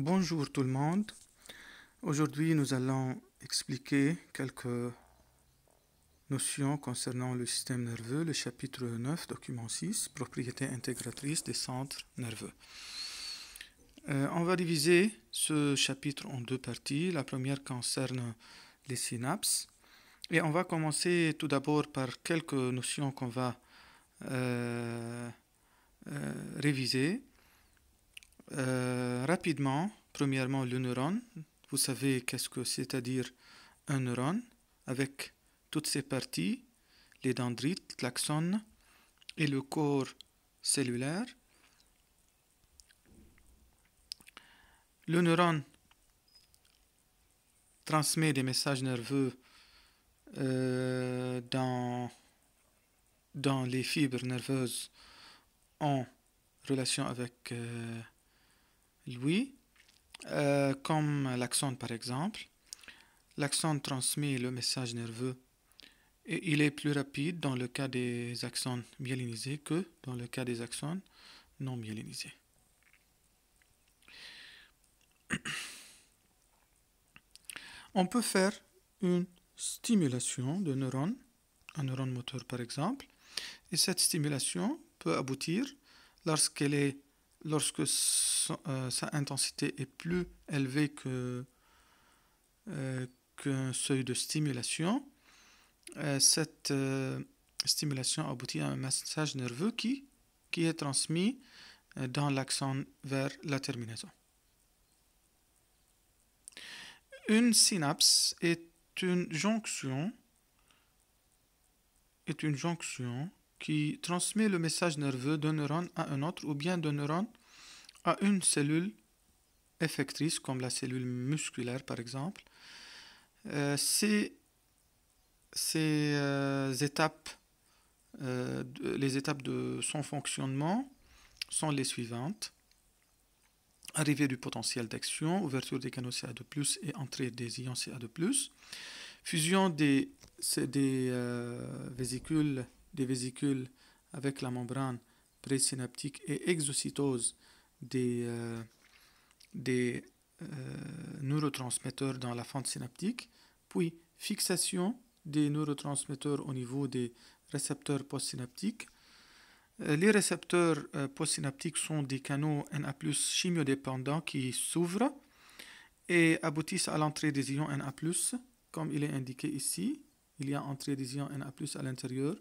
Bonjour tout le monde. Aujourd'hui, nous allons expliquer quelques notions concernant le système nerveux, le chapitre 9, document 6, propriété intégratrice des centres nerveux. Euh, on va diviser ce chapitre en deux parties. La première concerne les synapses. Et on va commencer tout d'abord par quelques notions qu'on va euh, euh, réviser euh, rapidement, premièrement, le neurone. Vous savez qu'est-ce que c'est-à-dire un neurone avec toutes ses parties, les dendrites, l'axone et le corps cellulaire. Le neurone transmet des messages nerveux euh, dans, dans les fibres nerveuses en relation avec euh, lui, euh, comme l'axone par exemple. L'axone transmet le message nerveux et il est plus rapide dans le cas des axones myélinisés que dans le cas des axones non myélinisés. On peut faire une stimulation de neurones, un neurone moteur par exemple, et cette stimulation peut aboutir, lorsqu'elle est lorsque euh, sa intensité est plus élevée euh, qu'un seuil de stimulation, euh, cette stimulation aboutit à un message nerveux qui, est transmis dans l'accent vers la terminaison. Une synapse est une jonction est une jonction qui transmet le message nerveux d'un neurone à un autre ou bien d'un neurone à une cellule effectrice, comme la cellule musculaire par exemple. Euh, ces, euh, étapes, euh, les étapes de son fonctionnement sont les suivantes. Arrivée du potentiel d'action, ouverture des canaux CA2+, et entrée des ions CA2+, fusion des, des vésicules des vésicules avec la membrane présynaptique et exocytose des, euh, euh, neurotransmetteurs dans la fente synaptique, puis fixation des neurotransmetteurs au niveau des récepteurs postsynaptiques. Euh, les récepteurs postsynaptiques sont des canaux Na+, chimiodépendants qui s'ouvrent et aboutissent à l'entrée des ions Na+, comme il est indiqué ici. Il y a entrée des ions Na+, à l'intérieur.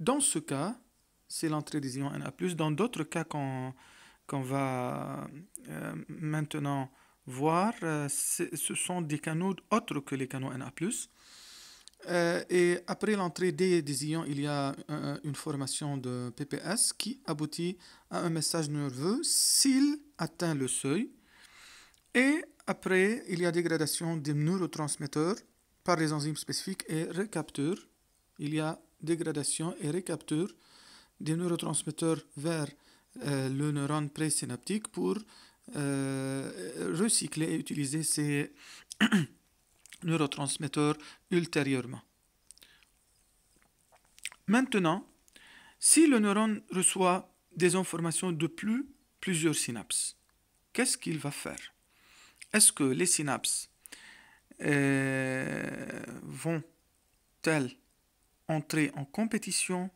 Dans ce cas, c'est l'entrée des ions Na+. Dans d'autres cas qu'on va euh, maintenant voir, euh, ce sont des canaux autres que les canaux Na+. Euh, et après l'entrée des, ions, il y a une formation de PPS qui aboutit à un message nerveux s'il atteint le seuil. Et après, il y a dégradation des neurotransmetteurs par les enzymes spécifiques et recapteurs il y a dégradation et récapture des neurotransmetteurs vers euh, le neurone présynaptique pour euh, recycler et utiliser ces neurotransmetteurs ultérieurement. Maintenant, si le neurone reçoit des informations de plus plusieurs synapses, qu'est-ce qu'il va faire Est-ce que les synapses euh, vont-elles entrer en compétition,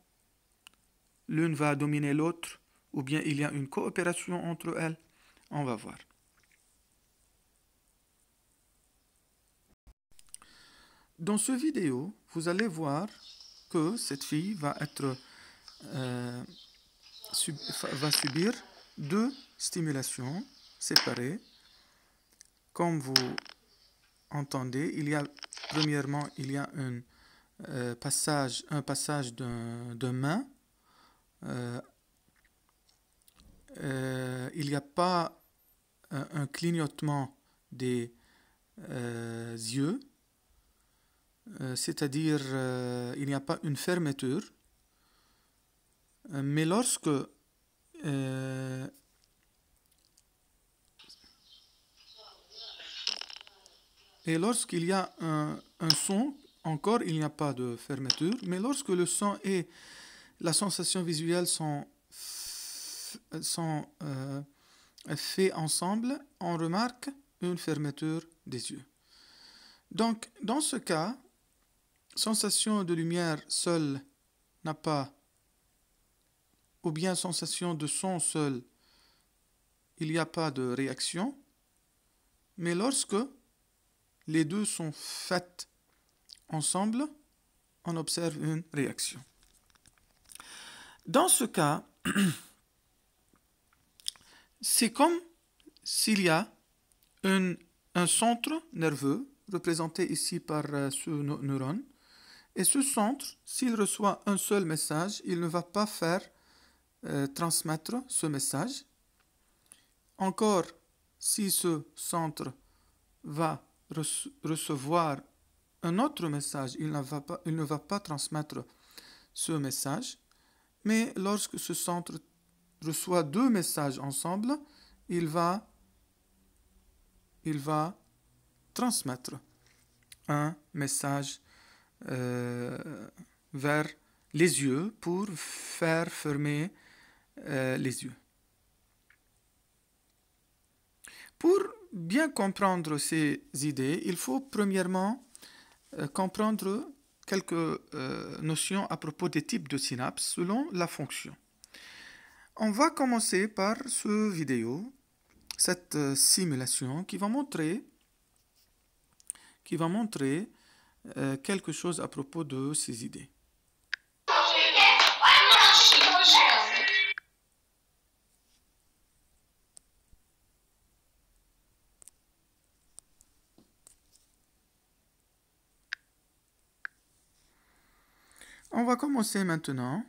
l'une va dominer l'autre, ou bien il y a une coopération entre elles. On va voir. Dans ce vidéo, vous allez voir que cette fille va être euh, va subir deux stimulations séparées. Comme vous entendez, il y a premièrement il y a une euh, passage, un passage de main, euh, euh, il n'y a pas un clignotement des yeux, c'est-à-dire il n'y a pas une fermeture, mais lorsque et lorsqu'il y a un, un, son encore il n'y a pas de fermeture, mais lorsque le son et la sensation visuelle sont, sont euh, faits ensemble, on remarque une fermeture des yeux. Donc, dans ce cas, sensation de lumière seule n'a pas, ou bien sensation de son seul, il n'y a pas de réaction, mais lorsque les deux sont faites ensemble, on observe une réaction. Dans ce cas, c'est comme s'il y a un centre nerveux, représenté ici par euh, ce neurone, et ce centre, s'il reçoit un seul message, il ne va pas faire euh, transmettre ce message. Encore, si ce centre va recevoir un autre message. Il, va pas, il ne va pas transmettre ce message. Mais lorsque ce centre reçoit deux messages ensemble, il va, il va transmettre un message euh, vers les yeux pour faire fermer euh, les yeux. Pour bien comprendre ces idées, il faut premièrement euh, comprendre quelques euh, notions à propos des types de synapses selon la fonction. On va commencer par ce vidéo, cette euh, simulation qui va montrer, qui va montrer quelque chose à propos de ces idées. on va commencer maintenant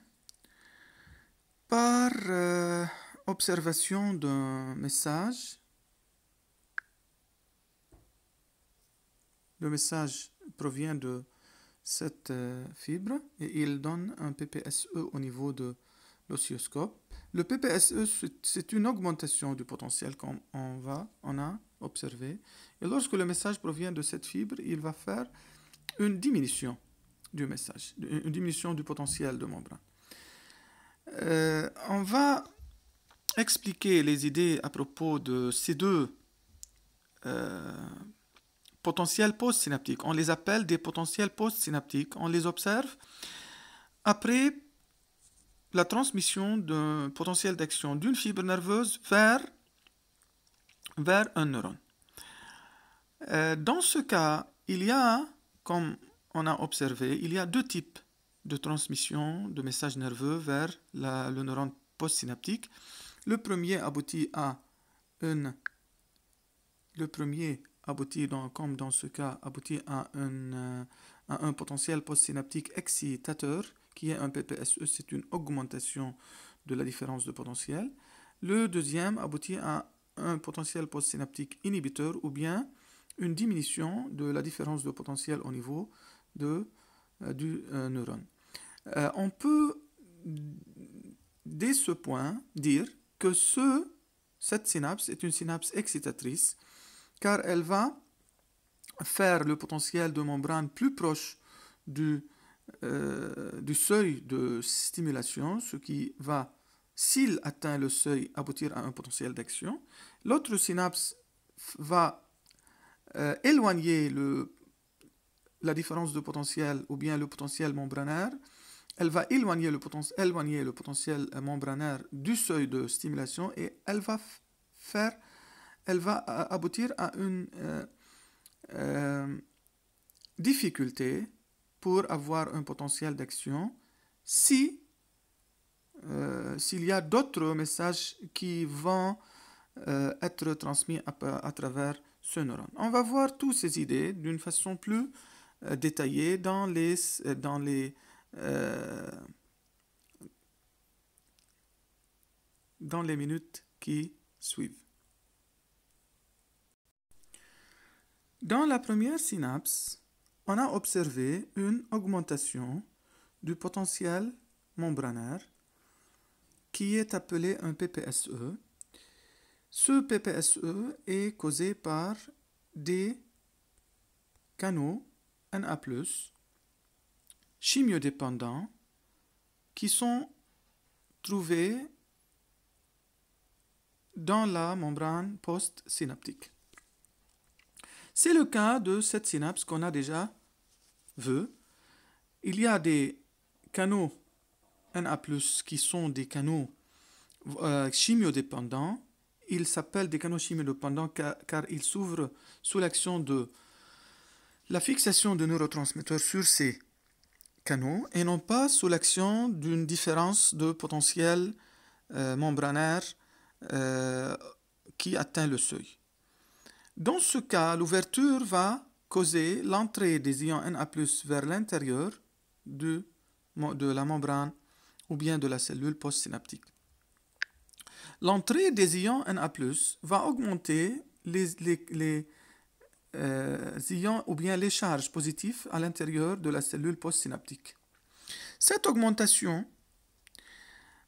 par euh, observation d'un message. Le message provient de cette euh, fibre et il donne un PPSE au niveau de l'oscilloscope. Le PPSE, c'est une augmentation du potentiel qu'on on on a observé. Et lorsque le message provient de cette fibre, il va faire une diminution du message, une diminution du potentiel de membrane. Euh, on va expliquer les idées à propos de ces deux potentiels euh, potentiels postsynaptiques. On les appelle des potentiels postsynaptiques. On les observe après la transmission d'un potentiel d'action d'une fibre nerveuse vers, vers un neurone. Euh, dans ce cas, il y a, comme on a observé, il y a deux types de transmission de messages nerveux vers le neurone postsynaptique. Le premier aboutit à Le premier aboutit, comme dans ce cas, aboutit à, euh, à un potentiel postsynaptique excitateur, qui est un PPSE, c'est une augmentation de la différence de potentiel. Le deuxième aboutit à un potentiel postsynaptique inhibiteur ou bien une diminution de la différence de potentiel au niveau de, euh, du euh, neurone. Euh, on peut, dès ce point, dire que ce, cette synapse est une synapse excitatrice, car elle va faire le potentiel de membrane plus proche du, du seuil de stimulation, ce qui va, s'il atteint le seuil, aboutir à un potentiel d'action. L'autre synapse va éloigner le la différence de potentiel ou bien le potentiel membranaire, elle va éloigner le, potentiel, membranaire du seuil de stimulation et elle va faire, elle va aboutir à une euh, euh, difficulté pour avoir un potentiel d'action si euh, s'il y a d'autres messages qui vont être transmis à, travers ce neurone. On va voir toutes ces idées d'une façon plus euh, détaillé dans les, euh, dans les, euh, dans les minutes qui suivent. Dans la première synapse, on a observé une augmentation du potentiel membranaire qui est appelé un PPSE. Ce PPSE est causé par des canaux Na+, chimiodépendants, qui sont trouvés dans la membrane postsynaptique. C'est le cas de cette synapse qu'on a déjà vu. Il y a des canaux Na+, qui sont des canaux chimio euh, chimiodépendants. Ils s'appellent des canaux chimiodépendants dépendants car ils s'ouvrent sous l'action de la fixation de neurotransmetteurs sur ces canaux et non pas sous l'action d'une différence de potentiel euh, membranaire euh, qui atteint le seuil. Dans ce cas, l'ouverture va causer l'entrée des ions Na+, vers l'intérieur de, de la membrane ou bien de la cellule postsynaptique. L'entrée des ions Na+, va augmenter les euh, ayant ou bien les charges positives à l'intérieur de la cellule postsynaptique. Cette augmentation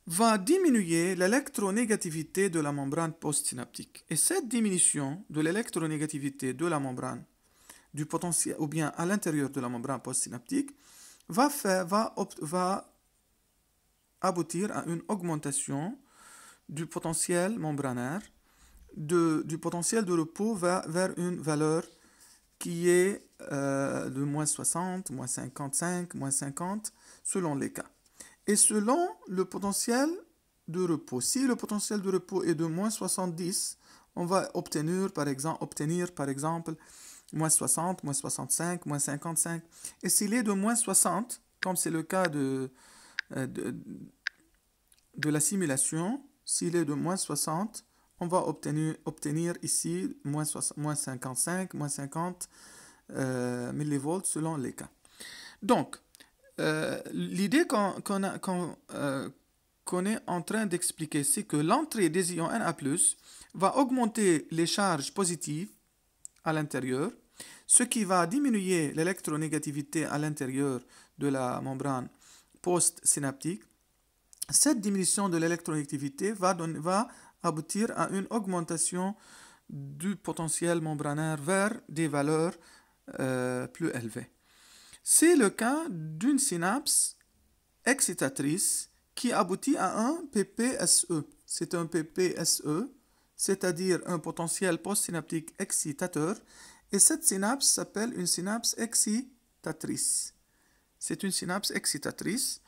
va diminuer l'électronégativité de la membrane postsynaptique. Et cette diminution de l'électronégativité de la membrane du potentiel ou bien à l'intérieur de la membrane postsynaptique va, faire, va, va aboutir à une augmentation du potentiel membranaire, de, du potentiel de repos vers, vers une valeur qui est euh, de moins 60, moins 55, moins 50, selon les cas. Et selon le potentiel de repos. Si le potentiel de repos est de moins 70, on va obtenir par exemple, obtenir, par exemple moins 60, moins 65, moins 55. Et s'il est de moins 60, comme c'est le cas de, euh, de, de la simulation, s'il est de moins 60, on va obtenir, obtenir ici moins, 55, moins 50 euh, millivolts selon les cas. Donc, euh, l'idée euh, qu'on est en train d'expliquer, c'est que l'entrée des ions Na+, va augmenter les charges positives à l'intérieur, ce qui va diminuer l'électronégativité à l'intérieur de la membrane post-synaptique. Cette diminution de l'électronégativité va, va aboutir à une augmentation du potentiel membranaire vers des valeurs euh, plus élevées. C'est le cas d'une synapse excitatrice qui aboutit à un PPSE. C'est un PPSE, c'est-à-dire un potentiel postsynaptique excitateur, et cette synapse s'appelle une synapse excitatrice. C'est une synapse excitatrice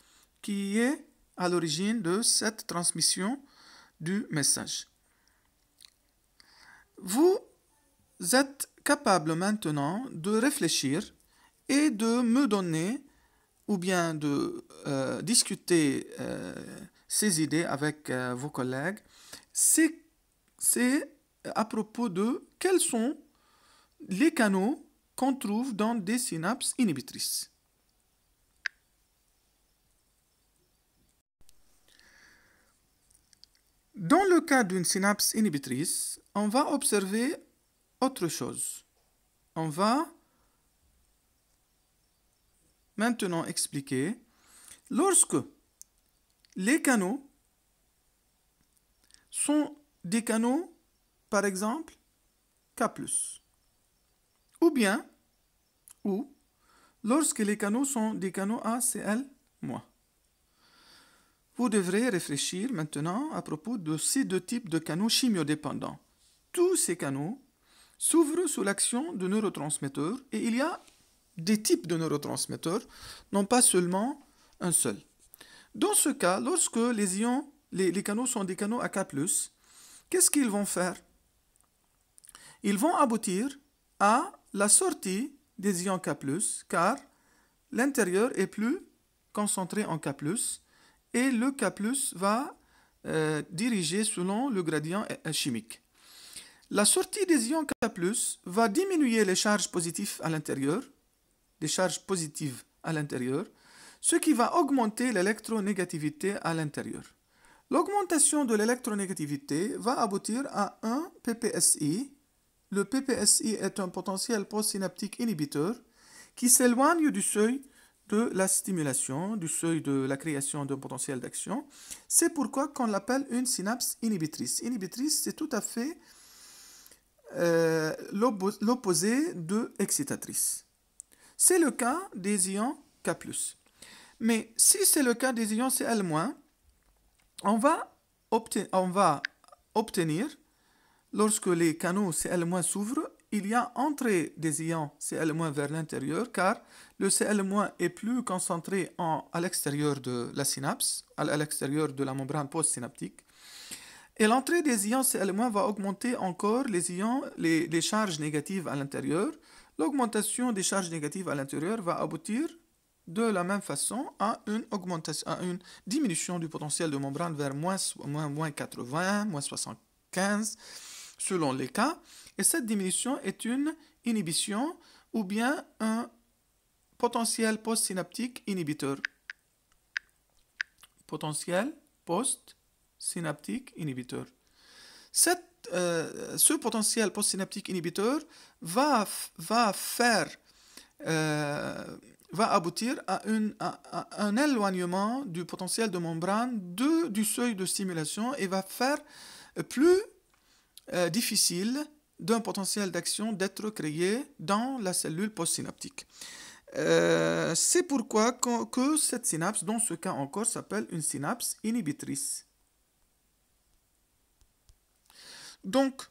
qui est à l'origine de cette transmission du message. Vous êtes capable maintenant de réfléchir et de me donner ou bien de euh, discuter euh, ces idées avec euh, vos collègues. C'est à propos de quels sont les canaux qu'on trouve dans des synapses inhibitrices. Dans le cas d'une synapse inhibitrice, on va observer autre chose. On va maintenant expliquer lorsque les canaux sont des canaux, par exemple, K+, ou bien, ou, lorsque les canaux sont des canaux ACL-. Vous devrez réfléchir maintenant à propos de ces deux types de canaux chimiodépendants. Tous ces canaux s'ouvrent sous l'action de neurotransmetteurs et il y a des types de neurotransmetteurs, non pas seulement un seul. Dans ce cas, lorsque les ions, les, canaux sont des canaux K+, qu'est-ce qu'ils vont faire Ils vont aboutir à la sortie des ions K+, car l'intérieur est plus concentré en K+, et le K va euh, diriger selon le gradient euh, chimique. La sortie des ions K va diminuer les charges positives à l'intérieur, des charges positives à l'intérieur, ce qui va augmenter l'électronégativité à l'intérieur. L'augmentation de l'électronégativité va aboutir à un PPSI. Le PPSI est un potentiel postsynaptique inhibiteur qui s'éloigne du seuil de la stimulation, du seuil de la création d'un potentiel d'action. C'est pourquoi qu'on l'appelle une synapse inhibitrice. Inhibitrice, c'est tout à fait euh, l'opposé de excitatrice. C'est le cas des ions K+. Mais si c'est le cas des ions Cl-, on va, on va obtenir, lorsque les canaux Cl- s'ouvrent, il y a entrée des ions Cl- vers l'intérieur car le Cl- est plus concentré en, à l'extérieur de la synapse, à l'extérieur de la membrane postsynaptique. Et l'entrée des ions Cl- va augmenter encore les ions, les, charges négatives à l'intérieur. L'augmentation des charges négatives à l'intérieur va aboutir de la même façon à une, augmentation, à une diminution du potentiel de membrane vers moins, moins 80, moins 75 selon les cas. Et cette diminution est une inhibition ou bien un potentiel postsynaptique inhibiteur. Potentiel postsynaptique inhibiteur. Euh, ce potentiel postsynaptique inhibiteur va, va faire euh, va aboutir à, une, un éloignement du potentiel de membrane de, du seuil de stimulation et va faire plus euh, difficile d'un potentiel d'action d'être créé dans la cellule postsynaptique. Euh, c'est pourquoi cette synapse, dans ce cas encore, s'appelle une synapse inhibitrice. Donc,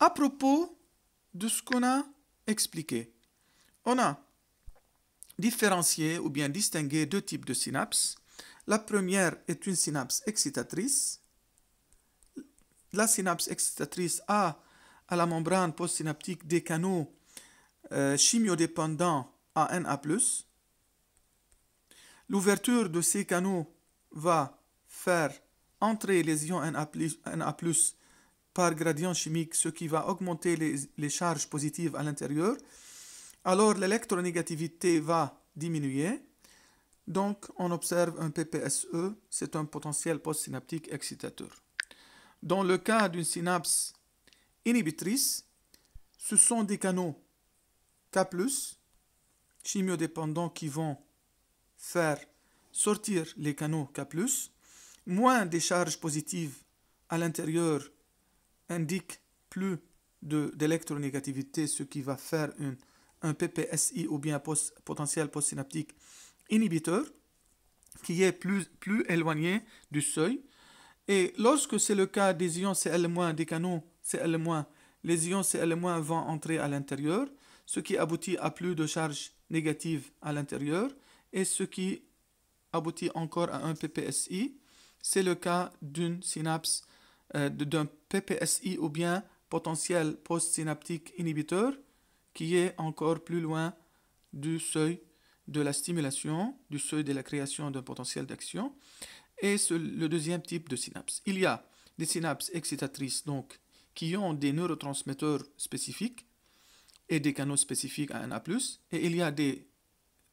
à propos de ce qu'on a expliqué, on a différencié ou bien distingué deux types de synapses. La première est une synapse excitatrice la synapse excitatrice a à la membrane postsynaptique des canaux chimio euh, chimiodépendants à Na+. L'ouverture de ces canaux va faire entrer les ions Na+, par gradient chimique, ce qui va augmenter les, les charges positives à l'intérieur. Alors l'électronégativité va diminuer. Donc on observe un PPSE, c'est un potentiel postsynaptique excitateur. Dans le cas d'une synapse inhibitrice, ce sont des canaux K+, chimiodépendants qui vont faire sortir les canaux K+, moins des charges positives à l'intérieur indiquent plus d'électronégativité, ce qui va faire un PPSI ou bien un potentiel postsynaptique inhibiteur qui est plus, plus éloigné du seuil. Et lorsque c'est le cas des ions Cl-, des canaux Cl-, les ions Cl- vont entrer à l'intérieur, ce qui aboutit à plus de charges négative à l'intérieur, et ce qui aboutit encore à un PPSI, c'est le cas d'une synapse, euh, d'un PPSI ou bien potentiel post postsynaptique inhibiteur, qui est encore plus loin du seuil de la stimulation, du seuil de la création d'un potentiel d'action. Et le deuxième type de synapse. Il y a des synapses excitatrices, donc, qui ont des neurotransmetteurs spécifiques et des canaux spécifiques à Na a et il y a des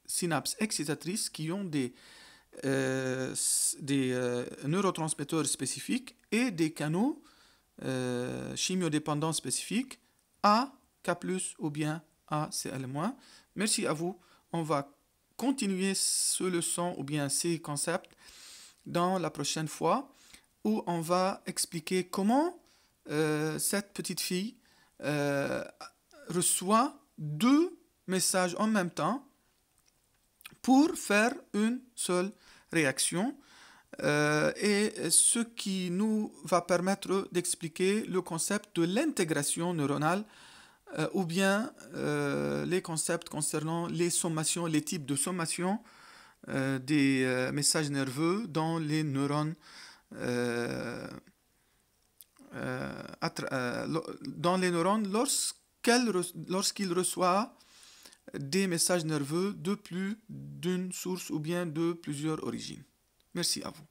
synapses excitatrices qui ont des, euh, des euh, neurotransmetteurs spécifiques et des canaux euh, chimiodépendants spécifiques à K+, ou bien à CL-. Merci à vous. On va continuer ce leçon ou bien ces concepts dans la prochaine fois où on va expliquer comment euh, cette petite fille euh, reçoit deux messages en même temps pour faire une seule réaction. Euh, et ce qui nous va permettre d'expliquer le concept de l'intégration neuronale ou bien les concepts concernant les sommations, les types de sommations euh, des euh, messages nerveux dans les neurones euh, dans les neurones lorsqu'elle des messages nerveux de plus d'une source ou bien de plusieurs origines. Merci à vous.